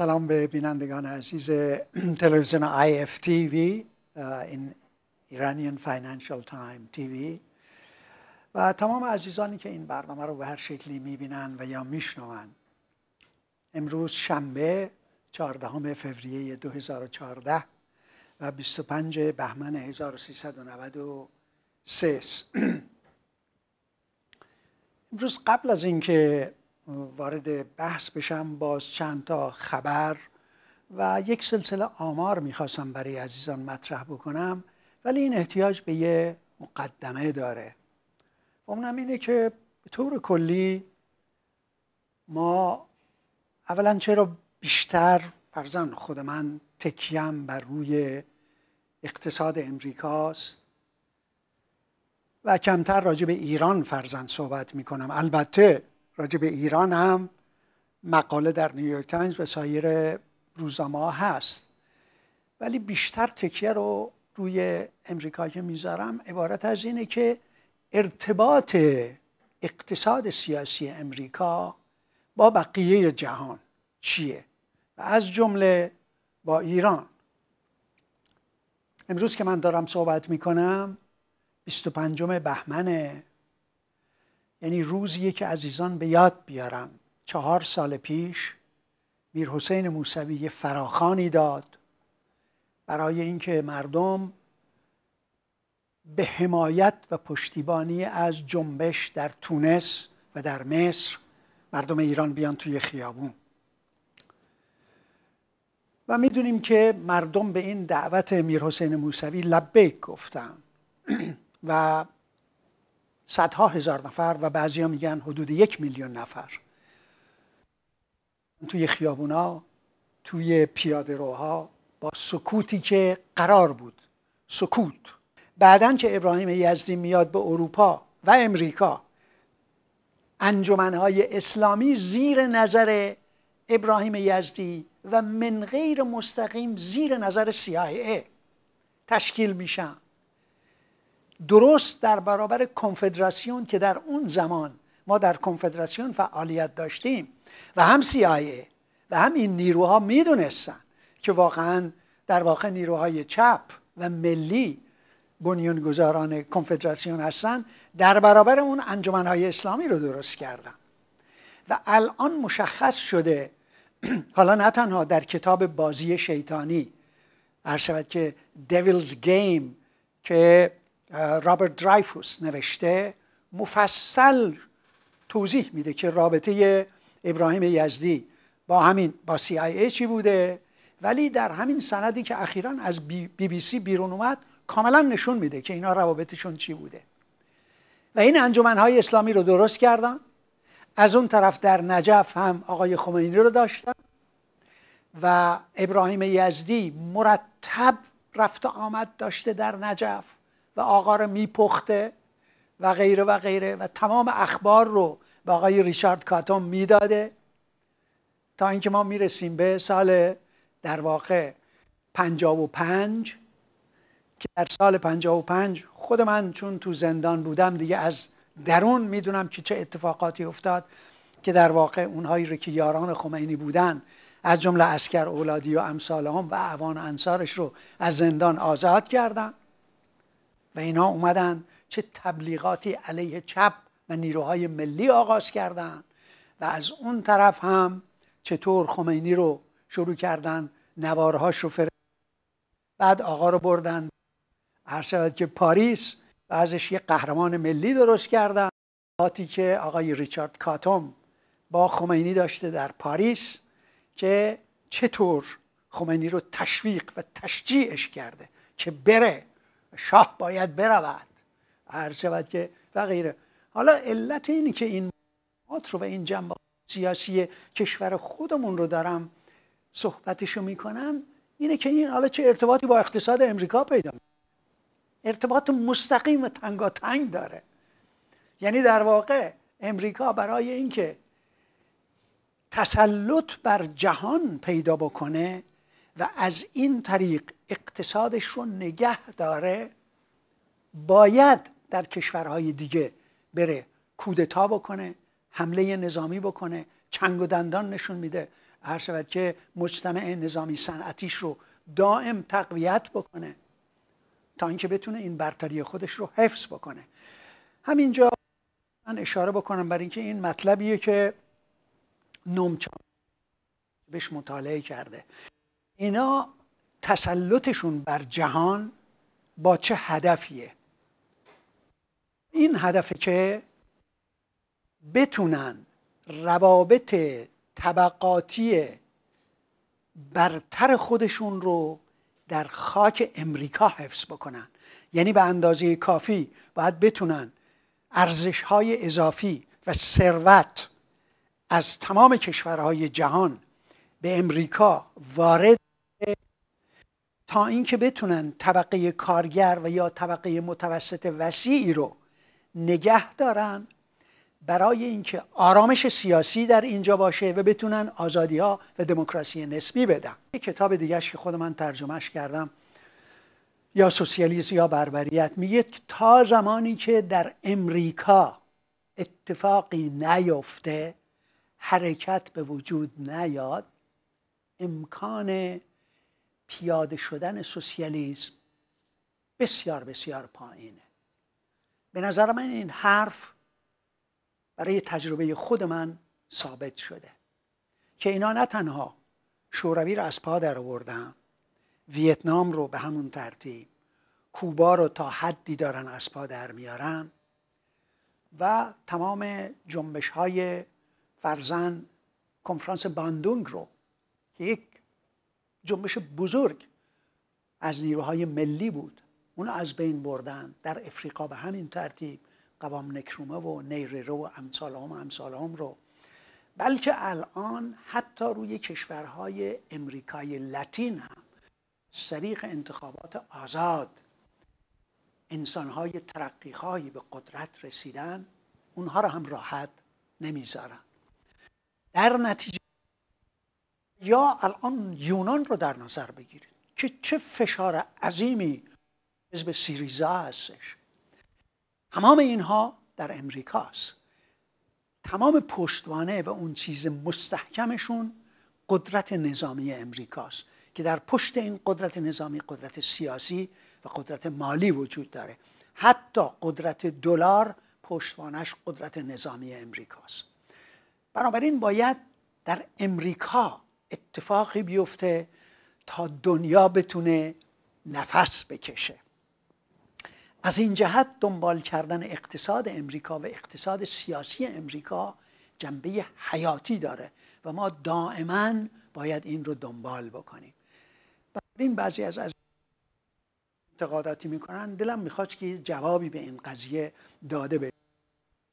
سلام به بینندگان عزیز تلویزیون وی این ایرانیان فینانشل تایم وی. و تمام عزیزانی که این برنامه رو به هر شکلی میبینن و یا میشنوند امروز شنبه 14 فوریه 2014 و 25 بهمن 1393 امروز قبل از اینکه وارد بحث بشم باز چند تا خبر و یک سلسله آمار میخواستم برای عزیزان مطرح بکنم ولی این احتیاج به یه مقدمه داره اونم اینه که به طور کلی ما اولا چرا بیشتر فرزن خود من تکیم بر روی اقتصاد امریکاست و کمتر راجع به ایران فرزن صحبت میکنم البته راجع به ایران هم مقاله در نیویورک تایمز و سایر روزنامه هست ولی بیشتر تکیه رو روی امریکا که میذارم عبارت از اینه که ارتباط اقتصاد سیاسی امریکا با بقیه جهان چیه و از جمله با ایران امروز که من دارم صحبت میکنم 25 بهمنه یعنی روزیه که عزیزان به یاد بیارم چهار سال پیش میر حسین موسوی یه فراخانی داد برای اینکه مردم به حمایت و پشتیبانی از جنبش در تونس و در مصر مردم ایران بیان توی خیابون و میدونیم که مردم به این دعوت میر حسین موسوی لبیک گفتن و صدها هزار نفر و بعضیا میگن حدود یک میلیون نفر توی خیابونا توی پیاده روها با سکوتی که قرار بود سکوت بعدا که ابراهیم یزدی میاد به اروپا و امریکا انجمنهای اسلامی زیر نظر ابراهیم یزدی و من غیر مستقیم زیر نظر CIA تشکیل میشن درست در برابر کنفدراسیون که در اون زمان ما در کنفدراسیون فعالیت داشتیم و هم سیایه و هم این نیروها میدونستن که واقعا در واقع نیروهای چپ و ملی بنیانگذاران کنفدراسیون هستن در برابر اون انجمنهای اسلامی رو درست کردن و الان مشخص شده حالا نه تنها در کتاب بازی شیطانی عرض که Devil's گیم که رابرت درایفوس نوشته مفصل توضیح میده که رابطه ابراهیم یزدی با همین با ای چی بوده ولی در همین سندی که اخیرا از بی, بی, بی سی بیرون اومد کاملا نشون میده که اینا روابطشون چی بوده و این انجمنهای اسلامی رو درست کردن از اون طرف در نجف هم آقای خمینی رو داشتن و ابراهیم یزدی مرتب رفت آمد داشته در نجف آقا رو میپخته و غیره و غیره و تمام اخبار رو به آقای ریشارد کاتون میداده تا اینکه ما میرسیم به سال در واقع پنجاب و پنج که در سال پنجاب و پنج خود من چون تو زندان بودم دیگه از درون میدونم که چه اتفاقاتی افتاد که در واقع اونهایی رو که یاران خمینی بودن از جمله اسکر اولادی و هم و اوان انصارش رو از زندان آزاد کردن و اینا اومدن چه تبلیغاتی علیه چپ و نیروهای ملی آغاز کردند و از اون طرف هم چطور خمینی رو شروع کردن نوارها رو بعد آقا رو بردن هر شود که پاریس و ازش یه قهرمان ملی درست کردن آتی که آقای ریچارد کاتوم با خمینی داشته در پاریس که چطور خمینی رو تشویق و تشجیعش کرده که بره شاه باید برود هر شود که و غیره حالا علت این که این رو و این جنبه سیاسی کشور خودمون رو دارم صحبتشو میکنم اینه که این حالا چه ارتباطی با اقتصاد امریکا پیدا میکنه ارتباط مستقیم و تنگ داره یعنی در واقع امریکا برای اینکه تسلط بر جهان پیدا بکنه و از این طریق اقتصادش رو نگه داره باید در کشورهای دیگه بره کودتا بکنه حمله نظامی بکنه چنگ و دندان نشون میده هر شود که مجتمع نظامی صنعتیش رو دائم تقویت بکنه تا اینکه بتونه این برتری خودش رو حفظ بکنه همینجا من اشاره بکنم برای اینکه این مطلبیه که نومچا بهش مطالعه کرده اینا تسلطشون بر جهان با چه هدفیه این هدفه که بتونن روابط طبقاتی برتر خودشون رو در خاک امریکا حفظ بکنن یعنی به اندازه کافی باید بتونن ارزش های اضافی و ثروت از تمام کشورهای جهان به امریکا وارد تا اینکه بتونن طبقه کارگر و یا طبقه متوسط وسیعی رو نگه دارن برای اینکه آرامش سیاسی در اینجا باشه و بتونن آزادی ها و دموکراسی نسبی بدن یه کتاب دیگهش که خود من ترجمهش کردم یا سوسیالیسم یا بربریت میگه تا زمانی که در امریکا اتفاقی نیفته حرکت به وجود نیاد امکان پیاده شدن سوسیالیسم بسیار بسیار پایینه به نظر من این حرف برای تجربه خود من ثابت شده که اینا نه تنها شوروی رو از پا در ویتنام رو به همون ترتیب کوبا رو تا حدی دارن از پا در میارن و تمام جنبش های فرزن کنفرانس باندونگ رو که یک جنبش بزرگ از نیروهای ملی بود اونو از بین بردن در افریقا به همین ترتیب قوام نکرومه و نیرره و امثال هم و امثال رو بلکه الان حتی روی کشورهای امریکای لاتین هم سریق انتخابات آزاد انسانهای ترقیخواهی به قدرت رسیدن اونها رو هم راحت نمیذارن در نتیجه یا الان یونان رو در نظر بگیرید که چه فشار عظیمی حزب سیریزا هستش تمام اینها در امریکاست تمام پشتوانه و اون چیز مستحکمشون قدرت نظامی امریکاست که در پشت این قدرت نظامی قدرت سیاسی و قدرت مالی وجود داره حتی قدرت دلار پشتوانش قدرت نظامی امریکاست بنابراین باید در امریکا اتفاقی بیفته تا دنیا بتونه نفس بکشه از این جهت دنبال کردن اقتصاد امریکا و اقتصاد سیاسی امریکا جنبه حیاتی داره و ما دائما باید این رو دنبال بکنیم این بعضی از از انتقاداتی میکنن دلم میخواد که جوابی به این قضیه داده بشه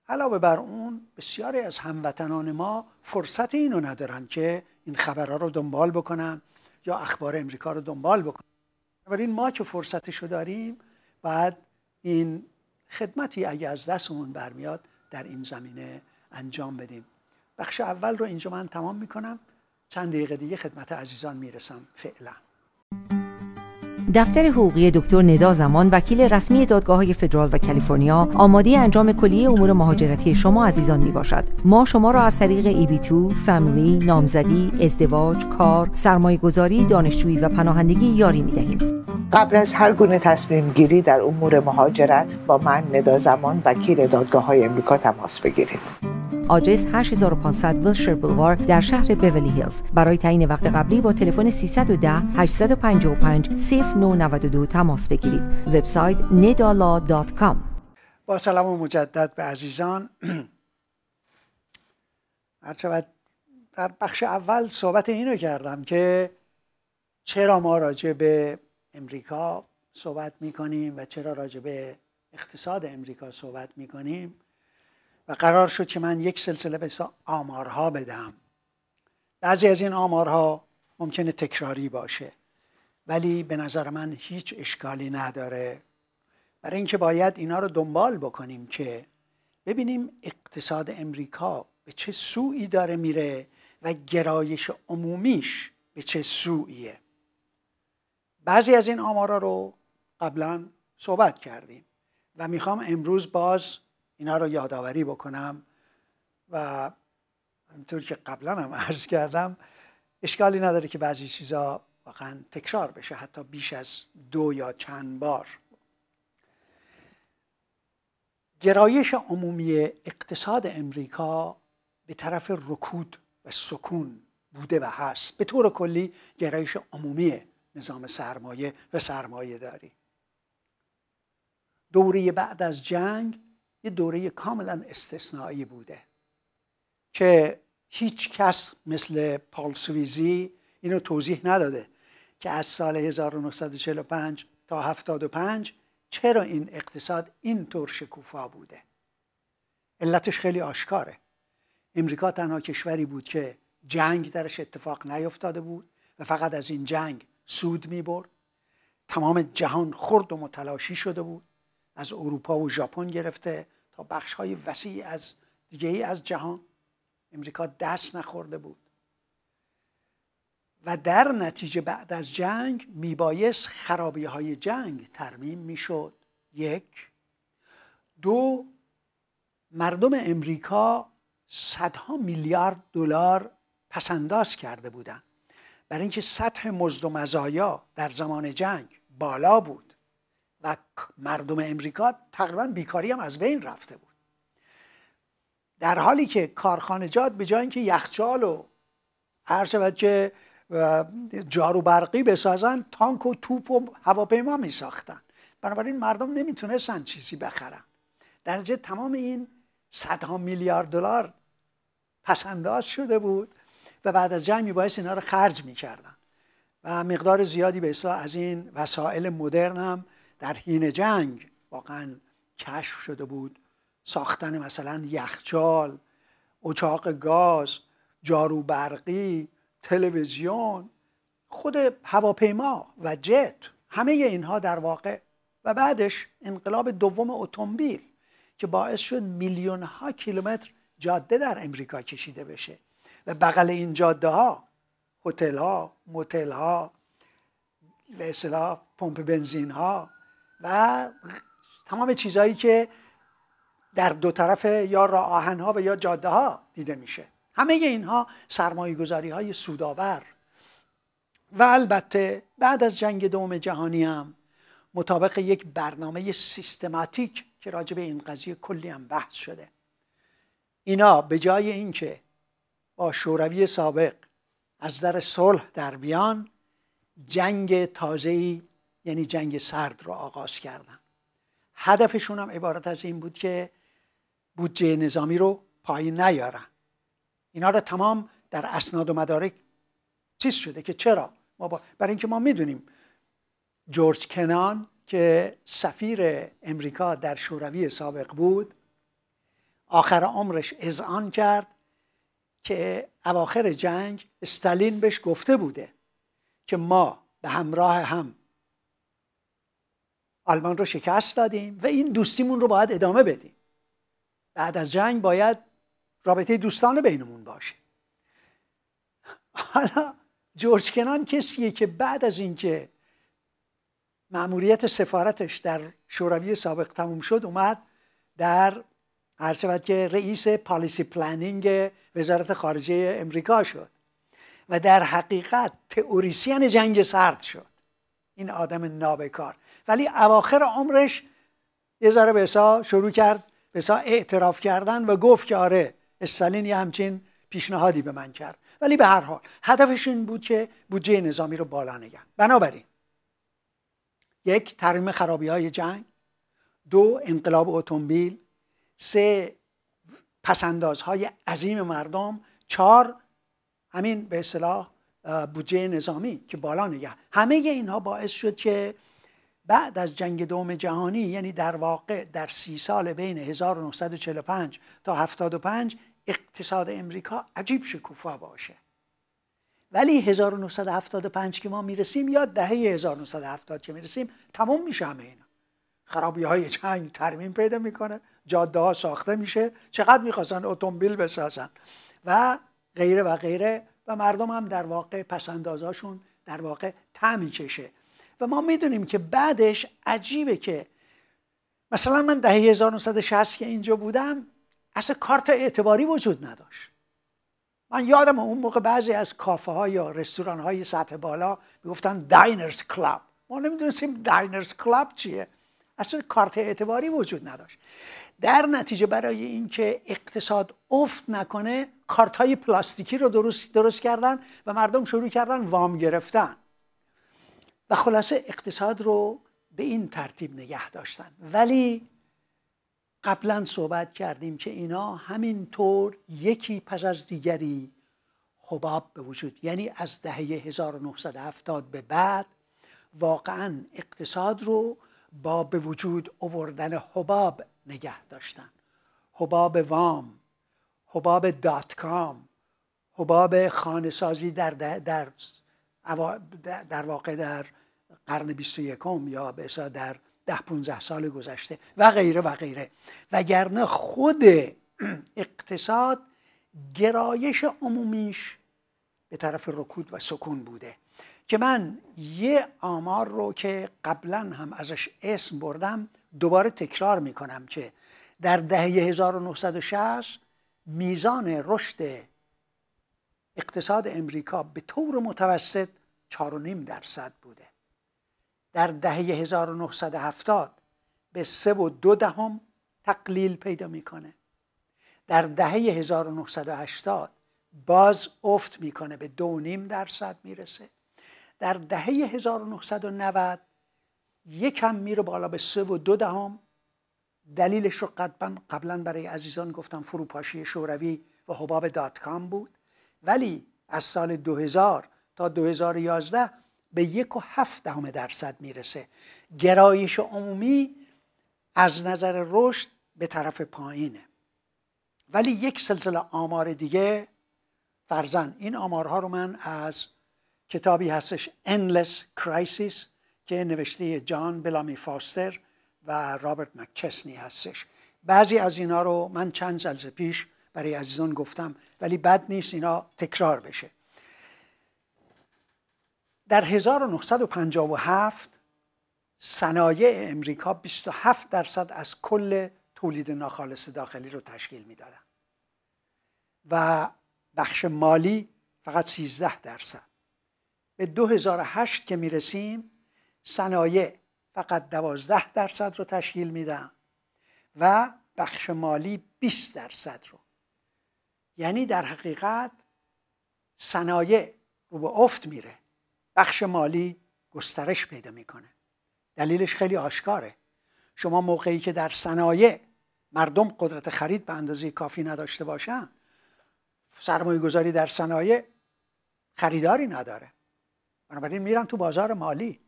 علاوه بر اون بسیاری از هموطنان ما فرصت اینو ندارن که این خبرها رو دنبال بکنن یا اخبار امریکا رو دنبال بکنن بنابراین ما که فرصتشو رو داریم بعد این خدمتی اگه از دستمون برمیاد در این زمینه انجام بدیم بخش اول رو اینجا من تمام میکنم چند دقیقه دیگه خدمت عزیزان میرسم فعلا دفتر حقوقی دکتر ندا زمان وکیل رسمی دادگاه های فدرال و کالیفرنیا آماده انجام کلیه امور مهاجرتی شما عزیزان می باشد ما شما را از طریق ای بی تو، فامیلی، نامزدی، ازدواج، کار، سرمایه گذاری، دانشجویی و پناهندگی یاری می دهیم. قبل از هر گونه تصمیم گیری در امور مهاجرت با من ندا زمان وکیل دادگاه های امریکا تماس بگیرید. آدرس 8500 ویلشر بلوار در شهر بیولی هیلز برای تعیین وقت قبلی با تلفن 310 855 0992 تماس بگیرید وبسایت nedala.com با سلام و مجدد به عزیزان هر در بخش اول صحبت اینو کردم که چرا ما راجع به امریکا صحبت می و چرا راجع به اقتصاد امریکا صحبت می و قرار شد که من یک سلسله به آمارها بدم بعضی از این آمارها ممکنه تکراری باشه ولی به نظر من هیچ اشکالی نداره برای اینکه باید اینا رو دنبال بکنیم که ببینیم اقتصاد امریکا به چه سویی داره میره و گرایش عمومیش به چه سویه بعضی از این آمارها رو قبلا صحبت کردیم و میخوام امروز باز اینا رو یادآوری بکنم و همطور که قبلا هم عرض کردم اشکالی نداره که بعضی چیزا واقعا تکرار بشه حتی بیش از دو یا چند بار گرایش عمومی اقتصاد امریکا به طرف رکود و سکون بوده و هست به طور کلی گرایش عمومی نظام سرمایه و سرمایه داری دوره بعد از جنگ یه دوره کاملا استثنایی بوده که هیچ کس مثل پال سویزی اینو توضیح نداده که از سال 1945 تا 75 چرا این اقتصاد اینطور شکوفا بوده علتش خیلی آشکاره امریکا تنها کشوری بود که جنگ درش اتفاق نیفتاده بود و فقط از این جنگ سود می تمام جهان خرد و متلاشی شده بود از اروپا و ژاپن گرفته تا بخش های وسیع از دیگه ای از جهان امریکا دست نخورده بود و در نتیجه بعد از جنگ میبایست خرابی های جنگ ترمیم میشد یک دو مردم امریکا صدها میلیارد دلار پسنداز کرده بودند برای اینکه سطح مزد و مزایا در زمان جنگ بالا بود مردم امریکا تقریبا بیکاری هم از بین رفته بود در حالی که کارخانجات به جای اینکه یخچال و هر شود که جارو برقی بسازن تانک و توپ و هواپیما می ساختن بنابراین مردم نمیتونستن چیزی بخرن در نتیجه تمام این صدها میلیارد دلار پسنداز شده بود و بعد از جنگ میبایست اینا رو خرج میکردن و مقدار زیادی به از این وسایل مدرن هم در حین جنگ واقعا کشف شده بود ساختن مثلا یخچال اچاق گاز جارو برقی تلویزیون خود هواپیما و جت همه اینها در واقع و بعدش انقلاب دوم اتومبیل که باعث شد میلیون ها کیلومتر جاده در امریکا کشیده بشه و بغل این جاده ها هتل ها موتل ها به پمپ بنزین ها و تمام چیزهایی که در دو طرف یا راه ها و یا جاده ها دیده میشه همه اینها سرمایه گذاری های سودآور و البته بعد از جنگ دوم جهانی هم مطابق یک برنامه سیستماتیک که راجع به این قضیه کلی هم بحث شده اینا به جای اینکه با شوروی سابق از در صلح در بیان جنگ تازه‌ای یعنی جنگ سرد رو آغاز کردن هدفشون هم عبارت از این بود که بودجه نظامی رو پایین نیارن اینا رو تمام در اسناد و مدارک چیز شده که چرا ما با... برای اینکه ما میدونیم جورج کنان که سفیر امریکا در شوروی سابق بود آخر عمرش اذعان کرد که اواخر جنگ استالین بهش گفته بوده که ما به همراه هم آلمان رو شکست دادیم و این دوستیمون رو باید ادامه بدیم بعد از جنگ باید رابطه دوستانه بینمون باشه حالا جورج کنان کسیه که بعد از اینکه معموریت سفارتش در شوروی سابق تموم شد اومد در هر شود که رئیس پالیسی پلانینگ وزارت خارجه امریکا شد و در حقیقت تئوریسین جنگ سرد شد این آدم نابکار ولی اواخر عمرش یه ذره به شروع کرد به اعتراف کردن و گفت که آره استالین یه همچین پیشنهادی به من کرد ولی به هر حال هدفش این بود که بودجه نظامی رو بالا نگن بنابراین یک ترمیم خرابی های جنگ دو انقلاب اتومبیل سه پسندازهای عظیم مردم چهار همین به اصطلاح بودجه نظامی که بالا نگه همه اینها باعث شد که بعد از جنگ دوم جهانی یعنی در واقع در سی سال بین 1945 تا 75 اقتصاد امریکا عجیب شکوفا باشه ولی 1975 که ما میرسیم یا دهه 1970 که میرسیم تمام میشه همه اینا خرابی های جنگ ترمیم پیدا میکنه جاده ها ساخته میشه چقدر میخواستن اتومبیل بسازن و غیره و غیره و مردم هم در واقع پسندازاشون در واقع تعمی کشه. و ما میدونیم که بعدش عجیبه که مثلا من دهه 1960 که اینجا بودم اصلا کارت اعتباری وجود نداشت من یادم اون موقع بعضی از کافه ها یا رستوران های سطح بالا میگفتن داینرز کلاب ما نمیدونستیم داینرز کلاب چیه اصلا کارت اعتباری وجود نداشت در نتیجه برای اینکه اقتصاد افت نکنه کارت های پلاستیکی رو درست, درست کردن و مردم شروع کردن وام گرفتن و خلاصه اقتصاد رو به این ترتیب نگه داشتن ولی قبلا صحبت کردیم که اینا همینطور یکی پس از دیگری حباب به وجود یعنی از دهه 1970 به بعد واقعا اقتصاد رو با به وجود آوردن حباب نگه داشتن حباب وام حباب دات کام حباب خانه سازی در, در در واقع در قرن 21 یا به در ده 15 سال گذشته و غیره و غیره وگرنه خود اقتصاد گرایش عمومیش به طرف رکود و سکون بوده که من یه آمار رو که قبلا هم ازش اسم بردم دوباره تکرار میکنم که در دهه 1960 میزان رشد اقتصاد امریکا به طور متوسط نیم درصد بوده در دهه 1970 به سه و دو دهم تقلیل پیدا میکنه در دهه 1980 باز افت میکنه به دو نیم درصد میرسه در دهه 1990 یکم میره بالا به سه و دو دهم دلیلش رو قبلا برای عزیزان گفتم فروپاشی شوروی و حباب دات کام بود ولی از سال 2000 تا 2011 به یک و هفت دهم درصد میرسه گرایش عمومی از نظر رشد به طرف پایینه ولی یک سلسله آمار دیگه فرزن این آمارها رو من از کتابی هستش Endless Crisis که نوشته جان بلامی فاستر و رابرت مکچسنی هستش بعضی از اینا رو من چند جلسه پیش برای عزیزان گفتم ولی بد نیست اینا تکرار بشه در 1957 صنایع امریکا 27 درصد از کل تولید ناخالص داخلی رو تشکیل میدادن و بخش مالی فقط 13 درصد به 2008 که میرسیم صنایع فقط 12 درصد رو تشکیل میدن و بخش مالی 20 درصد رو یعنی در حقیقت صنایع رو به افت میره بخش مالی گسترش پیدا میکنه دلیلش خیلی آشکاره شما موقعی که در صنایع مردم قدرت خرید به اندازه کافی نداشته باشن سرمایه گذاری در صنایع خریداری نداره بنابراین میرن تو بازار مالی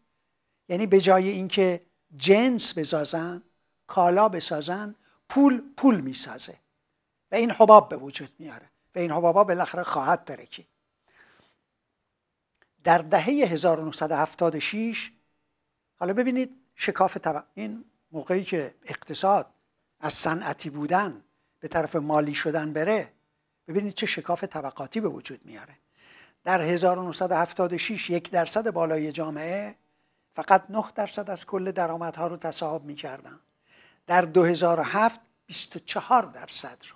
یعنی به جای اینکه جنس بسازن کالا بسازن پول پول میسازه و این حباب به وجود میاره و این حبابا بالاخره خواهد ترکید در دهه 1976 حالا ببینید شکاف طب... این موقعی که اقتصاد از صنعتی بودن به طرف مالی شدن بره ببینید چه شکاف طبقاتی به وجود میاره در 1976 یک درصد بالای جامعه فقط 9 درصد از کل درآمدها رو تصاحب میکردن در 2007 24 درصد رو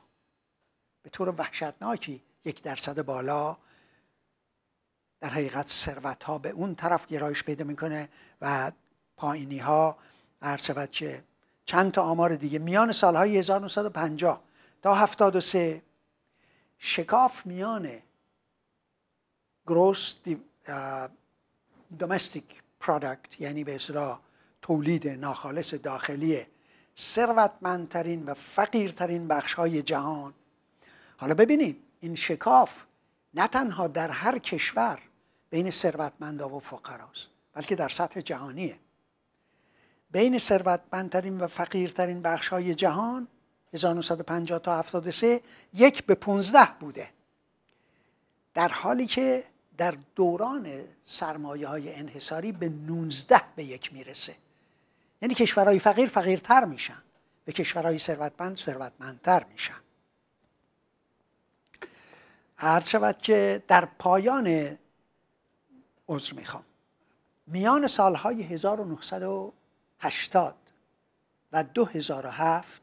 به طور وحشتناکی یک درصد بالا در حقیقت ثروت ها به اون طرف گرایش پیدا میکنه و پایینی ها عرض شود که چند تا آمار دیگه میان سالهای 1950 تا 73 شکاف میان گروس دومستیک پرادکت یعنی به اصطلاح تولید ناخالص داخلی ثروتمندترین و فقیرترین بخش های جهان حالا ببینید این شکاف نه تنها در هر کشور بین ثروتمندا و فقراست بلکه در سطح جهانیه بین ثروتمندترین و فقیرترین بخش های جهان 1950 تا 73 یک به 15 بوده در حالی که در دوران سرمایه های انحصاری به 19 به یک میرسه یعنی کشورهای فقیر فقیرتر میشن به کشورهای ثروتمند ثروتمندتر میشن هر شود که در پایان عذر میخوام میان سالهای 1980 و 2007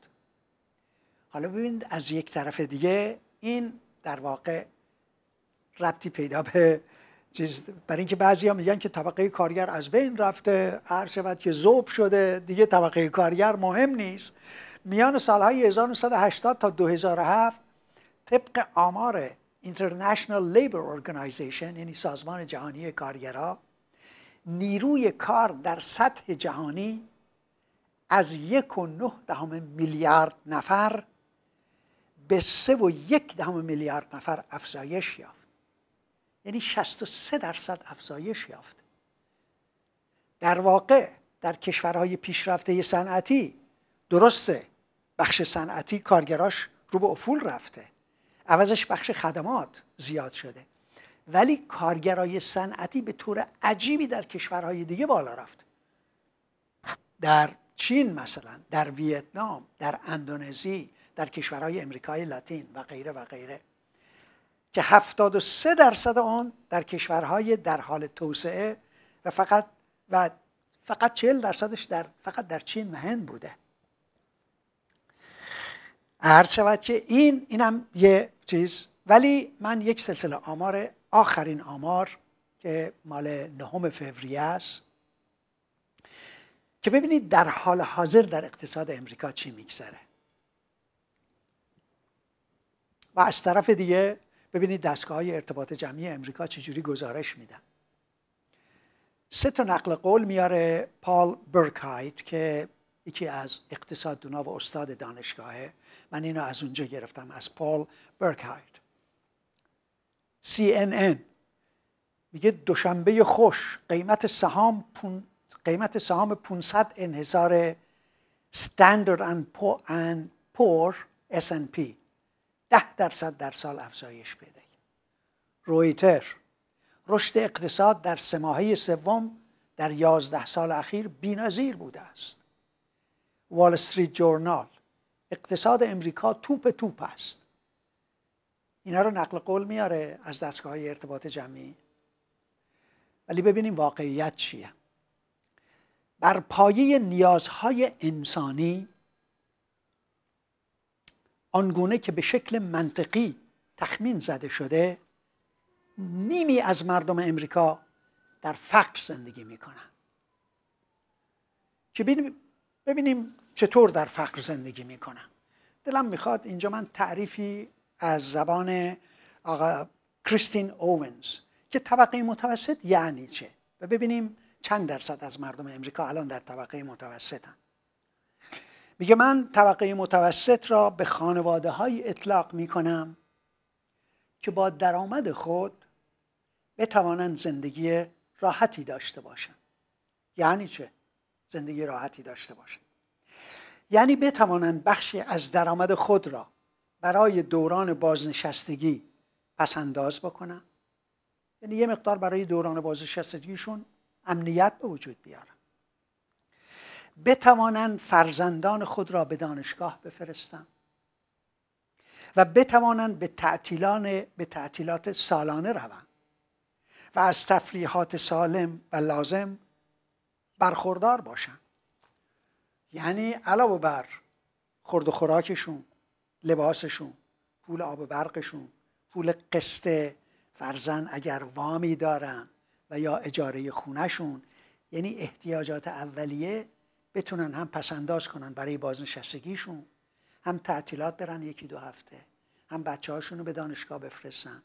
حالا ببینید از یک طرف دیگه این در واقع ربطی پیدا به چیز برای اینکه بعضی ها میگن که طبقه کارگر از بین رفته هر شود که زوب شده دیگه طبقه کارگر مهم نیست میان سالهای 1980 تا 2007 طبق آمار International لیبر Organization، یعنی سازمان جهانی کارگرا نیروی کار در سطح جهانی از یک و نه دهم میلیارد نفر به سه و یک دهم میلیارد نفر افزایش یافت یعنی 63 درصد افزایش یافت در واقع در کشورهای پیشرفته صنعتی درسته بخش صنعتی کارگراش رو به افول رفته عوضش بخش خدمات زیاد شده ولی کارگرای صنعتی به طور عجیبی در کشورهای دیگه بالا رفت در چین مثلا در ویتنام در اندونزی در کشورهای امریکای لاتین و غیره و غیره که 73 درصد آن در کشورهای در حال توسعه و فقط و فقط 40 درصدش در فقط در چین هند بوده عرض شود که این اینم یه چیز ولی من یک سلسله آمار آخرین آمار که مال نهم فوریه است که ببینید در حال حاضر در اقتصاد امریکا چی میگذره و از طرف دیگه ببینید دستگاه ارتباط جمعی امریکا چجوری گزارش میدن سه تا نقل قول میاره پال برکایت که یکی از اقتصاد دونا و استاد دانشگاهه من اینو از اونجا گرفتم از پال برکهاید CNN میگه دوشنبه خوش قیمت سهام پون... قیمت سهام 500 انحصار استاندارد اند پور پی 10 درصد در سال افزایش پیدا کرد رویتر رشد اقتصاد در سه ماهه سوم در یازده سال اخیر بی‌نظیر بوده است وال استریت جورنال اقتصاد امریکا توپ توپ است اینا رو نقل قول میاره از دستگاه های ارتباط جمعی ولی ببینیم واقعیت چیه بر پایه نیازهای انسانی آنگونه که به شکل منطقی تخمین زده شده نیمی از مردم امریکا در فقر زندگی میکنن که ببینیم چطور در فقر زندگی میکنم دلم میخواد اینجا من تعریفی از زبان آقا کریستین اوونز که طبقه متوسط یعنی چه و ببینیم چند درصد از مردم امریکا الان در طبقه متوسطن میگه من طبقه متوسط را به خانواده های اطلاق میکنم که با درآمد خود بتوانند زندگی راحتی داشته باشن. یعنی چه زندگی راحتی داشته باشن؟ یعنی بتوانند بخشی از درآمد خود را برای دوران بازنشستگی پس انداز بکنن یعنی یه مقدار برای دوران بازنشستگیشون امنیت به وجود بیارن بتوانند فرزندان خود را به دانشگاه بفرستم و بتوانند به تعطیلان به تعطیلات سالانه روند و از تفریحات سالم و لازم برخوردار باشند یعنی علاوه بر خورد و خوراکشون لباسشون پول آب و برقشون پول قسط فرزن اگر وامی دارن و یا اجاره خونهشون یعنی احتیاجات اولیه بتونن هم پسنداز کنن برای بازنشستگیشون هم تعطیلات برن یکی دو هفته هم بچه هاشونو به دانشگاه بفرستن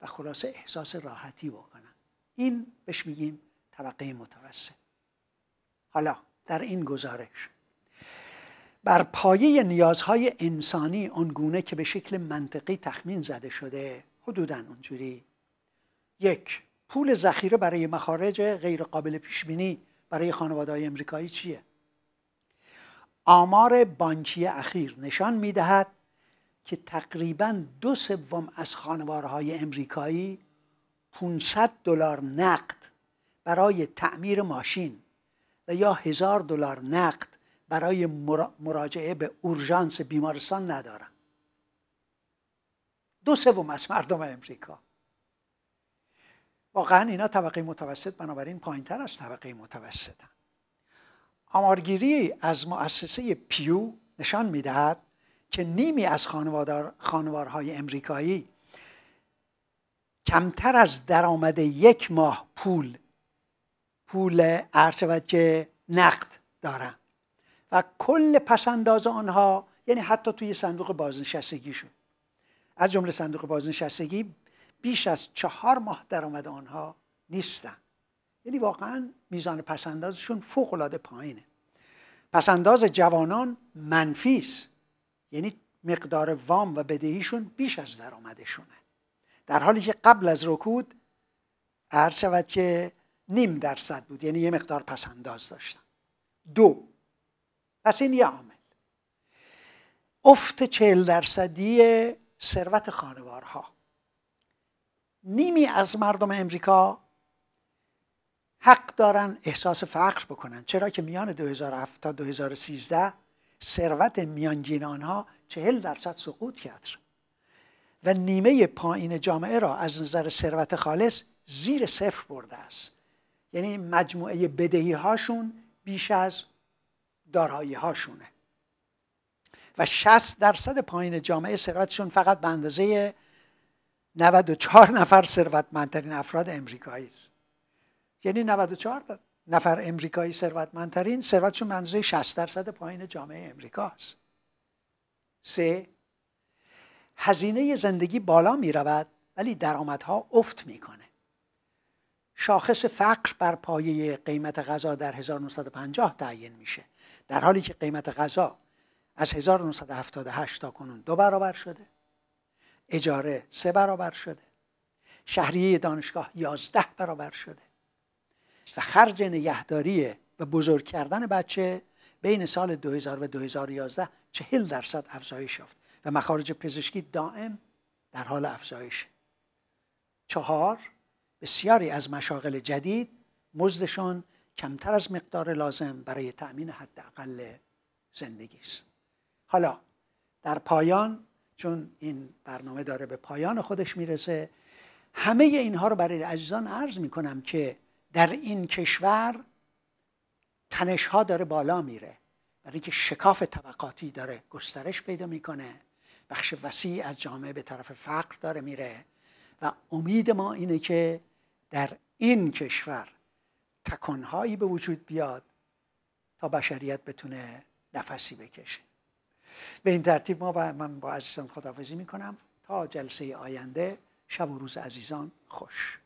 و خلاصه احساس راحتی بکنن این بهش میگیم طبقه متوسط حالا در این گزارش بر پایه نیازهای انسانی اونگونه که به شکل منطقی تخمین زده شده حدودا اونجوری یک پول ذخیره برای مخارج غیرقابل پیش بینی برای خانواده های امریکایی چیه آمار بانکی اخیر نشان میدهد که تقریبا دو سوم از خانوارهای امریکایی 500 دلار نقد برای تعمیر ماشین و یا هزار دلار نقد برای مراجعه به اورژانس بیمارستان ندارن دو سوم از مردم امریکا واقعا اینا طبقه متوسط بنابراین پایین تر از طبقه متوسطن آمارگیری از مؤسسه پیو نشان میدهد که نیمی از خانوادار خانوارهای امریکایی کمتر از درآمد یک ماه پول پول و که نقد دارن و کل پسنداز آنها یعنی حتی توی صندوق بازنشستگی شد از جمله صندوق بازنشستگی بیش از چهار ماه درآمد آنها نیستن یعنی واقعا میزان پسندازشون فوق العاده پایینه پسنداز جوانان منفی یعنی مقدار وام و بدهیشون بیش از درآمدشونه در حالی که قبل از رکود عرض شود که نیم درصد بود یعنی یه مقدار پسنداز داشتن دو پس این یه عامل افت چهل درصدی ثروت خانوارها نیمی از مردم امریکا حق دارن احساس فقر بکنن چرا که میان 2007 تا 2013 ثروت میانگین آنها چهل درصد سقوط کرد و نیمه پایین جامعه را از نظر ثروت خالص زیر صفر برده است یعنی مجموعه بدهی هاشون بیش از دارایی هاشونه و 60 درصد پایین جامعه ثروتشون فقط به اندازه 94 نفر ثروتمندترین افراد امریکایی یعنی 94 نفر امریکایی ثروتمندترین ثروتشون به اندازه 60 درصد پایین جامعه امریکاست سه هزینه زندگی بالا می رود ولی درآمدها افت میکنه شاخص فقر بر پایه قیمت غذا در 1950 تعیین میشه در حالی که قیمت غذا از 1978 تا کنون دو برابر شده اجاره سه برابر شده شهریه دانشگاه یازده برابر شده و خرج نگهداری و بزرگ کردن بچه بین سال 2000 و 2011 چهل درصد افزایش یافت و مخارج پزشکی دائم در حال افزایش چهار بسیاری از مشاغل جدید مزدشان کمتر از مقدار لازم برای تأمین حداقل زندگی است حالا در پایان چون این برنامه داره به پایان خودش میرسه همه اینها رو برای عزیزان عرض میکنم که در این کشور تنش ها داره بالا میره برای اینکه شکاف طبقاتی داره گسترش پیدا میکنه بخش وسیع از جامعه به طرف فقر داره میره و امید ما اینه که در این کشور تکانهایی به وجود بیاد تا بشریت بتونه نفسی بکشه به این ترتیب ما با من با عزیزان خداحافظی میکنم تا جلسه آینده شب و روز عزیزان خوش